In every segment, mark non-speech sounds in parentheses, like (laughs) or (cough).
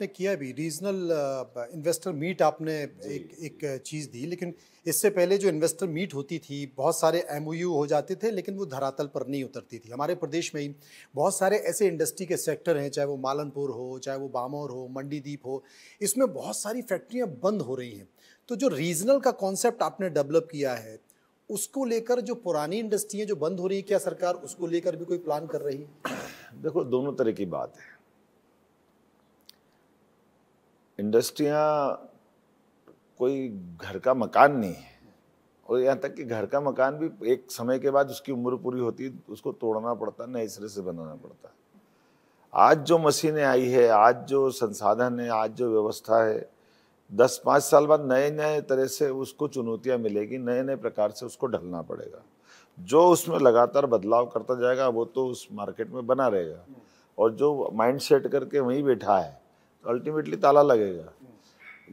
ने किया भी रीजनल इन्वेस्टर मीट आपने एक एक चीज़ दी लेकिन इससे पहले जो इन्वेस्टर मीट होती थी बहुत सारे एम हो जाते थे लेकिन वो धरातल पर नहीं उतरती थी हमारे प्रदेश में ही बहुत सारे ऐसे इंडस्ट्री के सेक्टर हैं चाहे वो मालनपुर हो चाहे वो बामौर हो मंडीदीप हो इसमें बहुत सारी फैक्ट्रियाँ बंद हो रही हैं तो जो रीजनल का कॉन्सेप्ट आपने डेवलप किया है उसको लेकर जो पुरानी इंडस्ट्री है जो बंद हो रही है क्या सरकार उसको लेकर भी कोई प्लान कर रही है देखो दोनों तरह की बात है इंडस्ट्रियाँ कोई घर का मकान नहीं है और यहाँ तक कि घर का मकान भी एक समय के बाद उसकी उम्र पूरी होती उसको तोड़ना पड़ता नए सिरे से बनाना पड़ता आज जो मशीनें आई है आज जो संसाधन है आज जो व्यवस्था है दस पाँच साल बाद नए नए तरह से उसको चुनौतियाँ मिलेगी नए नए प्रकार से उसको ढलना पड़ेगा जो उसमें लगातार बदलाव करता जाएगा वो तो उस मार्केट में बना रहेगा और जो माइंड सेट करके वहीं बैठा है अल्टीमेटली ताला लगेगा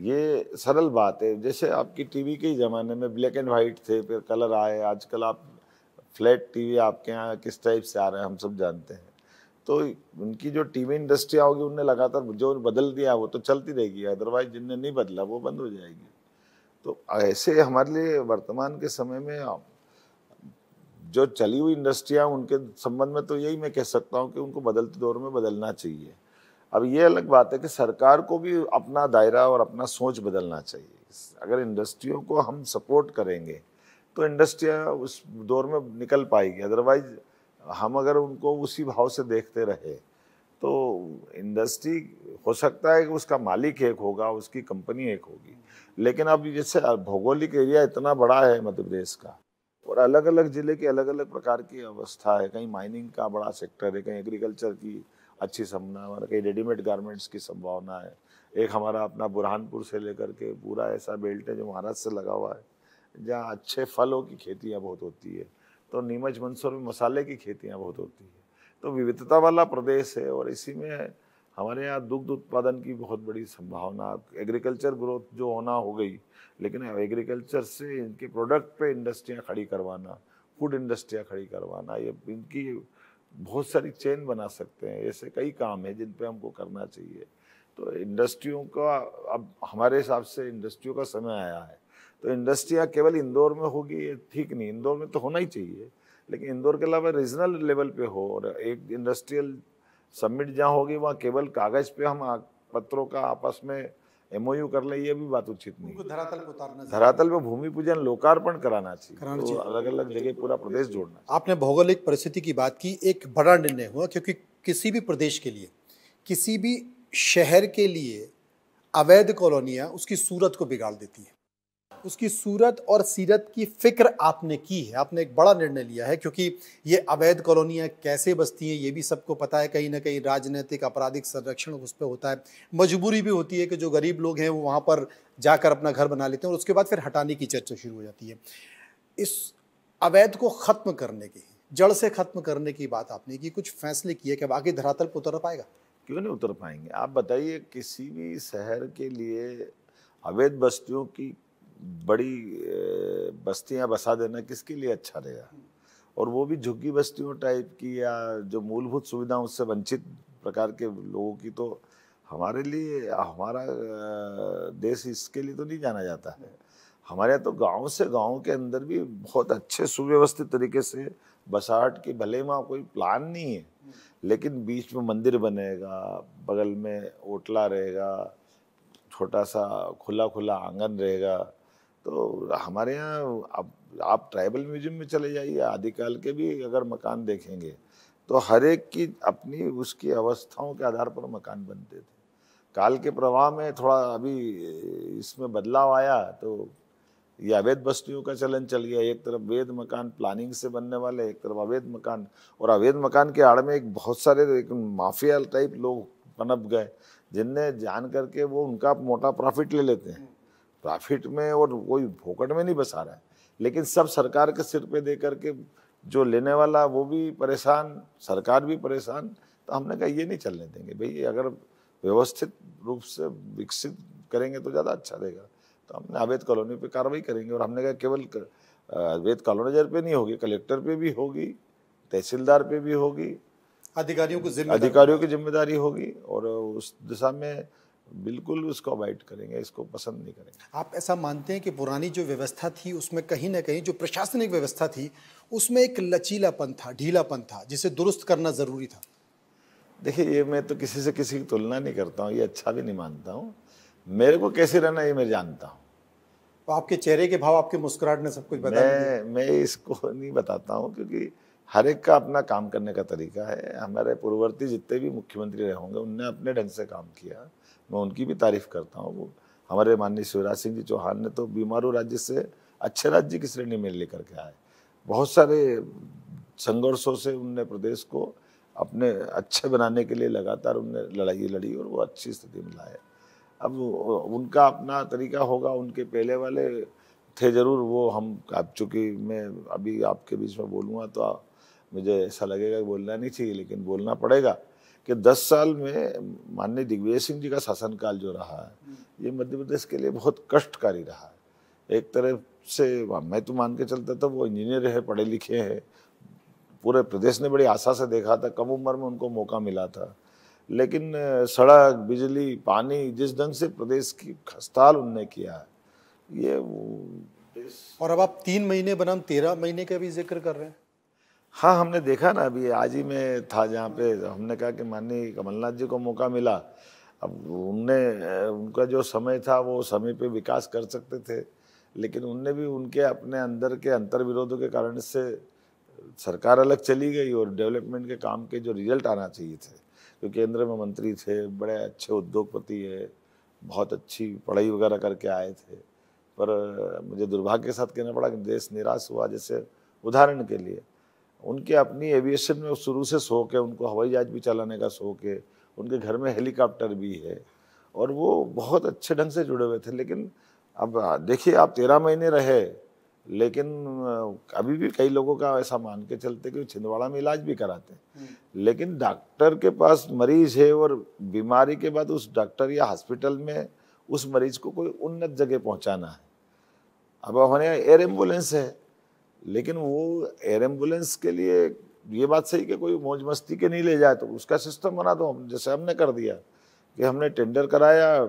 ये सरल बात है जैसे आपकी टीवी के ही ज़माने में ब्लैक एंड वाइट थे फिर कलर आए आजकल आप फ्लैट टीवी आपके यहाँ किस टाइप से आ रहे हैं हम सब जानते हैं तो उनकी जो टीवी इंडस्ट्री होगी उनने लगातार जो बदल दिया वो तो चलती रहेगी अदरवाइज जिनने नहीं बदला वो बंद हो जाएगी तो ऐसे हमारे लिए वर्तमान के समय में जो चली हुई इंडस्ट्रियाँ उनके संबंध में तो यही मैं कह सकता हूँ कि उनको बदलते दौर में बदलना चाहिए अब ये अलग बात है कि सरकार को भी अपना दायरा और अपना सोच बदलना चाहिए अगर इंडस्ट्रियों को हम सपोर्ट करेंगे तो इंडस्ट्रियाँ उस दौर में निकल पाएगी अदरवाइज हम अगर उनको उसी भाव से देखते रहे तो इंडस्ट्री हो सकता है कि उसका मालिक एक होगा उसकी कंपनी एक होगी लेकिन अब जैसे भौगोलिक एरिया इतना बड़ा है मध्य प्रदेश का और अलग अलग ज़िले की अलग अलग प्रकार की अवस्था है कहीं माइनिंग का बड़ा सेक्टर है कहीं एग्रीकल्चर की अच्छी संभावना कहीं रेडीमेड गारमेंट्स की संभावना है एक हमारा अपना बुरहानपुर से लेकर के पूरा ऐसा बेल्ट है जो महाराष्ट्र से लगा हुआ है जहाँ अच्छे फलों की खेतियाँ बहुत होती है तो नीमच मंसूर में मसाले की खेतियाँ बहुत होती है तो विविधता वाला प्रदेश है और इसी में हमारे यहाँ दुग्ध उत्पादन की बहुत बड़ी संभावना एग्रीकल्चर ग्रोथ जो होना हो गई लेकिन एग्रीकल्चर से इनके प्रोडक्ट पे इंडस्ट्रियाँ खड़ी करवाना फूड इंडस्ट्रियाँ खड़ी करवाना ये इनकी बहुत सारी चेन बना सकते हैं ऐसे कई काम है जिन पे हमको करना चाहिए तो इंडस्ट्रियों का अब हमारे हिसाब से इंडस्ट्रियों का समय आया है तो इंडस्ट्रियाँ केवल इंदौर में होगी ये ठीक नहीं इंदौर में तो होना ही चाहिए लेकिन इंदौर के अलावा रीजनल लेवल पे हो और एक इंडस्ट्रियल सबमिट जहाँ होगी वहाँ केवल कागज़ पे हम पत्रों का आपस में एमओयू कर ले ये भी बात उचित नहीं धरातल को उतारना धरातल पे भूमि पूजन लोकार्पण कराना चाहिए तो अलग अलग जगह पूरा प्रदेश जोड़ना आपने भौगोलिक परिस्थिति की बात की एक बड़ा निर्णय हुआ क्योंकि किसी भी प्रदेश के लिए किसी भी शहर के लिए अवैध कॉलोनियाँ उसकी सूरत को बिगाड़ देती है उसकी सूरत और सीरत की फ़िक्र आपने की है आपने एक बड़ा निर्णय लिया है क्योंकि ये अवैध कॉलोनियाँ कैसे बसती हैं ये भी सबको पता है कहीं ना कहीं राजनीतिक आपराधिक संरक्षण उस पर होता है मजबूरी भी होती है कि जो गरीब लोग हैं वो वहाँ पर जाकर अपना घर बना लेते हैं और उसके बाद फिर हटाने की चर्चा शुरू हो जाती है इस अवैध को ख़त्म करने की जड़ से ख़त्म करने की बात आपने की कुछ फैसले किए कि बाकी धरातल पर उतर पाएगा क्यों नहीं उतर पाएंगे आप बताइए किसी भी शहर के लिए अवैध बस्तियों की बड़ी बस्तियां बसा देना किसके लिए अच्छा रहेगा और वो भी झुग्गी बस्तियों टाइप की या जो मूलभूत सुविधा उससे वंचित प्रकार के लोगों की तो हमारे लिए हमारा देश इसके लिए तो नहीं जाना जाता है हमारे यहाँ तो गांव से गांव के अंदर भी बहुत अच्छे सुव्यवस्थित तरीके से बसाहट की भले वहाँ कोई प्लान नहीं है लेकिन बीच में मंदिर बनेगा बगल में ओटला रहेगा छोटा सा खुला खुला आंगन रहेगा तो हमारे यहाँ अब आप ट्राइबल म्यूजियम में चले जाइए आदिकाल के भी अगर मकान देखेंगे तो हर एक की अपनी उसकी अवस्थाओं के आधार पर मकान बनते थे काल के प्रवाह में थोड़ा अभी इसमें बदलाव आया तो ये अवैध बस्तियों का चलन चल गया एक तरफ वेद मकान प्लानिंग से बनने वाले एक तरफ अवैध मकान और अवैध मकान के आड़ में एक बहुत सारे एक माफिया टाइप लोग पनप गए जिनने जान करके वो उनका मोटा प्रॉफिट ले लेते हैं प्रॉफिट में और कोई फोकट में नहीं बसा रहा है लेकिन सब सरकार के सिर पे दे करके जो लेने वाला वो भी परेशान सरकार भी परेशान तो हमने कहा ये नहीं चलने देंगे भाई अगर व्यवस्थित रूप से विकसित करेंगे तो ज़्यादा अच्छा रहेगा तो हमने अवैध कॉलोनी पे कार्रवाई करेंगे और हमने कहा केवल अवैध कॉलोनीजर पे नहीं होगी कलेक्टर पे भी होगी तहसीलदार पे भी होगी अधिकारियों को अधिकारियों की जिम्मेदारी होगी और उस दिशा में बिल्कुल उसको अवॉइड करेंगे इसको पसंद नहीं करेंगे आप ऐसा मानते हैं कि पुरानी जो व्यवस्था थी उसमें कहीं ना कहीं जो प्रशासनिक व्यवस्था थी उसमें एक लचीलापन था ढीलापन था जिसे दुरुस्त करना ज़रूरी था देखिए ये मैं तो किसी से किसी की तुलना नहीं करता हूँ ये अच्छा भी नहीं मानता हूँ मेरे को कैसे रहना ये मैं जानता हूँ तो आपके चेहरे के भाव आपके मुस्कुराहट ने सब कुछ बताया मैं मैं इसको (laughs) नहीं बताता हूँ क्योंकि हर एक का अपना काम करने का तरीका है हमारे पूर्ववर्ती जितने भी मुख्यमंत्री रहे होंगे उनने अपने ढंग से काम किया मैं उनकी भी तारीफ करता हूँ वो हमारे माननीय शिवराज सिंह जी चौहान ने तो बीमारू राज्य से अच्छे राज्य की श्रेणी में लेकर के आए बहुत सारे संघर्षों से उनने प्रदेश को अपने अच्छे बनाने के लिए लगातार उनने लड़ाई लड़ी और वो अच्छी स्थिति में लाए अब उनका अपना तरीका होगा उनके पहले वाले थे ज़रूर वो हम अब चूँकि मैं अभी आपके बीच में बोलूँगा तो मुझे ऐसा लगेगा बोलना नहीं चाहिए लेकिन बोलना पड़ेगा कि 10 साल में माननीय दिग्विजय सिंह जी का शासनकाल जो रहा है हम्म। ये मध्य प्रदेश के लिए बहुत कष्टकारी रहा है एक तरफ से मैं तो मान के चलता था वो इंजीनियर है पढ़े लिखे हैं पूरे प्रदेश ने बड़ी आशा से देखा था कम उम्र में उनको मौका मिला था लेकिन सड़क बिजली पानी जिस ढंग से प्रदेश की खस्ताल उनने किया है ये और अब आप तीन महीने बनाम तेरह महीने का भी जिक्र कर रहे हैं हाँ हमने देखा ना अभी आज ही में था जहाँ पे हमने कहा कि माननीय कमलनाथ जी को मौका मिला अब उनने उनका जो समय था वो समय पे विकास कर सकते थे लेकिन उनने भी उनके अपने अंदर के अंतर विरोधों के कारण से सरकार अलग चली गई और डेवलपमेंट के काम के जो रिजल्ट आना चाहिए थे जो केंद्र में मंत्री थे बड़े अच्छे उद्योगपति है बहुत अच्छी पढ़ाई वगैरह करके आए थे पर मुझे दुर्भाग्य के साथ कहना पड़ा कि देश निराश हुआ जैसे उदाहरण के लिए उनके अपनी एविएशन में शुरू से शौक है उनको हवाई जहाज भी चलाने का शौक है उनके घर में हेलीकॉप्टर भी है और वो बहुत अच्छे ढंग से जुड़े हुए थे लेकिन अब देखिए आप तेरह महीने रहे लेकिन अभी भी कई लोगों का ऐसा मान के चलते कि छिंदवाड़ा में इलाज भी कराते हैं हम्म। लेकिन डॉक्टर के पास मरीज है और बीमारी के बाद उस डॉक्टर या हॉस्पिटल में उस मरीज को कोई उन्नत जगह पहुंचाना है अब हमारे यहाँ एयर एम्बुलेंस है लेकिन वो एयर एम्बुलेंस के लिए ये बात सही कि कोई मौज मस्ती के नहीं ले जाए तो उसका सिस्टम बना दो जैसे हमने कर दिया कि हमने टेंडर कराया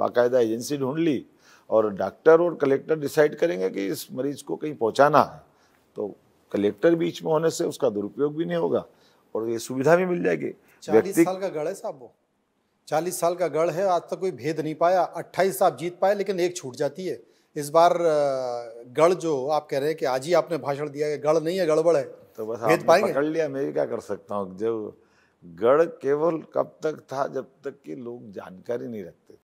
बाकायदा एजेंसी ढूंढ ली और डॉक्टर और कलेक्टर डिसाइड करेंगे कि इस मरीज को कहीं पहुंचाना है तो कलेक्टर बीच में होने से उसका दुरुपयोग भी नहीं होगा और ये सुविधा भी मिल जाएगी चालीस साल का गढ़ है साहब वो चालीस साल का गढ़ है आज तक कोई भेद नहीं पाया अट्ठाईस साहब जीत पाए लेकिन एक छूट जाती है इस बार गढ़ जो आप कह रहे हैं कि आज ही आपने भाषण दिया है गढ़ नहीं है गड़बड़ है तो बस भेज पाएंगे पकड़ लिया मैं भी क्या कर सकता हूँ जब गढ़ केवल कब तक था जब तक कि लोग जानकारी नहीं रखते